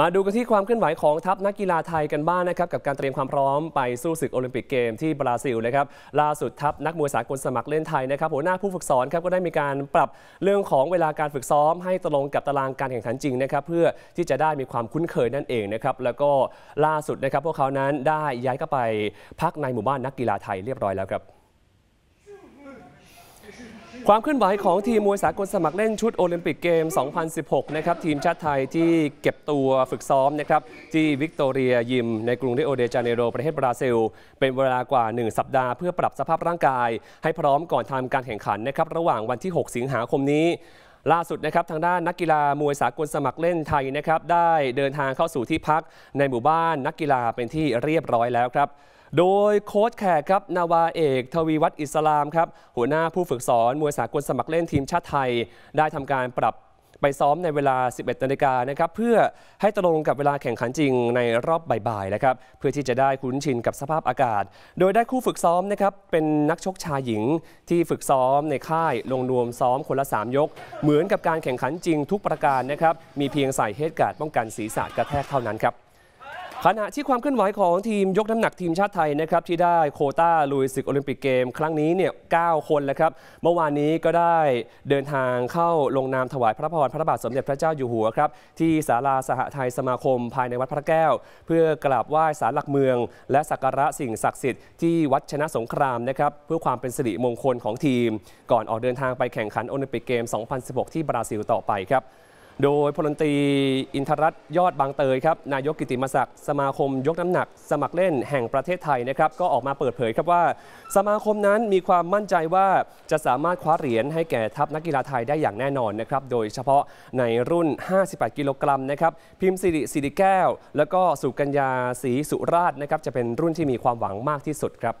มาดูกันที่ความเคลื่อนไหวของทัพนักกีฬาไทยกันบ้างนนะครับ กับการเตรียมความพร้อมไปสู้ศึกโอลิมปิกเกม ที่บราซิลนะครับล่าสุดทัพนักมวยสากลสมัครเล่นไทยนะครับหัวหน้าผู้ฝึกสอนครับก็ได้มีการปรับเรื่องของเวลาการฝึกซ้อม ให้ตรงกับตารางการแข่งขันจริงนะครับเพื่อที่จะได้มีความคุ้นเคยนั่นเองนะครับแล้วก็ล่าสุดนะครับพวกเขานั้นได้ย้ายเข้าไปพักในหมู่บ้านนักกีฬาไทยเรียบร้อยแล้วครับความเคลื่อนไหวของทีมมวยสากลสมัครเล่นชุดโอลิมปิกเกม 2016 นะครับทีมชาติไทยที่เก็บตัวฝึกซ้อมนะครับที่วิกตอเรียยิม ในกรุงริโอเดจาเนโรประเทศบราซิล เป็นเวลากว่า 1 สัปดาห์เพื่อปรับสภาพร่างกาย ให้พร้อมก่อนทำการแข่งขันนะครับระหว่างวันที่ 6 สิงหาคมนี้ ล่าสุดนะครับทางด้านนักกีฬามวยสากลสมัครเล่นไทยนะครับได้เดินทางเข้าสู่ที่พักในหมู่บ้านนักกีฬาเป็นที่เรียบร้อยแล้วครับโดยโค้ชแขกครับนาวาเอก ทวีวัฒน์อิสลามครับ หัวหน้าผู้ฝึกสอนมวยสากลสมัครเล่นทีมชาติไทย ได้ทำการปรับไปซ้อมในเวลา 11นาฬิกานะครับเพื่อให้ตรงกับเวลาแข่งขันจริงในรอบบ่ายๆนะครับเพื่อที่จะได้คุ้นชินกับสภาพอากาศ โดยได้คู่ฝึกซ้อมนะครับ เป็นนักชกชายหญิงที่ฝึกซ้อมในค่ายลงนวมซ้อมคนละ3ยกเหมือนกับการแข่งขันจริงทุกประการนะครับ มีเพียงใส่เฮดการ์ดป้องกันศีรษะกระแทกเท่านั้นครับขณะที่ความเคลื่อนไหวของทีมยกน้ำหนักทีมชาติไทยนะครับ ที่ได้โคต้าลุยศึกโอลิมปิกเกม ครั้งนี้เนี่ยคนแล้วครับ เมื่อวานนี้ก็ได้เดินทางเข้าลงนามถวายพระพรพระบาทสมเด็จพระเจ้าอยู่หัวครับ ที่ศาลาสหไทยสมาคมภายในวัดพระแก้ว เพื่อกราบไหว้ศาลหลักเมือง และสักการะสิ่งศักดิ์สิทธิ์ที่วัดชนะสงครามนะครับเพื่อความเป็นสิริมงคลของทีม ก่อนออกเดินทางไปแข่งขันโอลิมปิกเกม 2016 ที่บราซิลต่อไปครับโดยพลนตรีอินทรัตยอดบางเตยครับนายกกิติมศักดิ์สมาคมยกน้ำหนักสมัครเล่นแห่งประเทศไทยนะครับก็ออกมาเปิดเผยครับว่าสมาคมนั้นมีความมั่นใจว่าจะสามารถคว้าเหรียญให้แก่ทัพนักกีฬาไทยได้อย่างแน่นอนนะครับโดยเฉพาะในรุ่น 58 กิโลกรัมนะครับพิมพ์สิริสิริแก้ว แล้วก็สุกัญญาศรีสุราชนะครับจะเป็นรุ่นที่มีความหวังมากที่สุดครับ